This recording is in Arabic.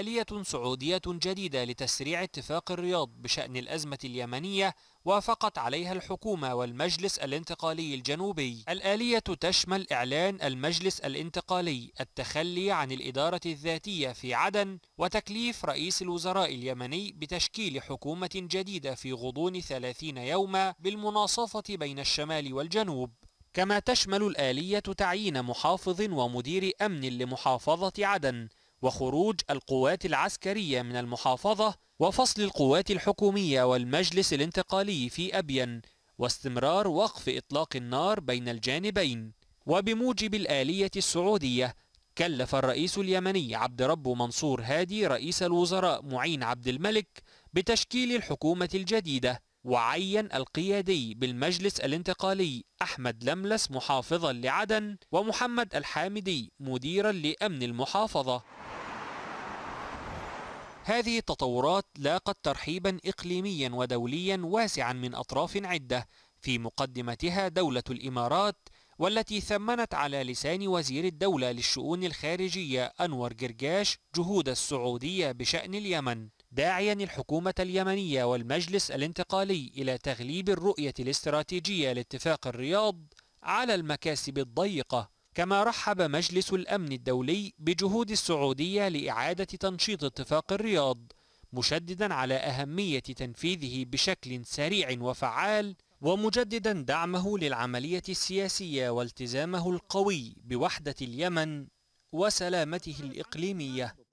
آلية سعودية جديدة لتسريع اتفاق الرياض بشأن الأزمة اليمنية وافقت عليها الحكومة والمجلس الانتقالي الجنوبي الآلية تشمل إعلان المجلس الانتقالي التخلي عن الإدارة الذاتية في عدن وتكليف رئيس الوزراء اليمني بتشكيل حكومة جديدة في غضون 30 يوما بالمناصفة بين الشمال والجنوب كما تشمل الآلية تعيين محافظ ومدير أمن لمحافظة عدن وخروج القوات العسكرية من المحافظة وفصل القوات الحكومية والمجلس الانتقالي في أبين واستمرار وقف إطلاق النار بين الجانبين وبموجب الآلية السعودية كلف الرئيس اليمني عبد رب منصور هادي رئيس الوزراء معين عبد الملك بتشكيل الحكومة الجديدة وعين القيادي بالمجلس الانتقالي أحمد لملس محافظا لعدن ومحمد الحامدي مديرا لأمن المحافظة هذه التطورات لاقت ترحيبا إقليميا ودوليا واسعا من أطراف عدة في مقدمتها دولة الإمارات والتي ثمنت على لسان وزير الدولة للشؤون الخارجية أنور جرجاش جهود السعودية بشأن اليمن داعيا الحكومة اليمنية والمجلس الانتقالي إلى تغليب الرؤية الاستراتيجية لاتفاق الرياض على المكاسب الضيقة كما رحب مجلس الأمن الدولي بجهود السعودية لإعادة تنشيط اتفاق الرياض مشددا على أهمية تنفيذه بشكل سريع وفعال ومجددا دعمه للعملية السياسية والتزامه القوي بوحدة اليمن وسلامته الإقليمية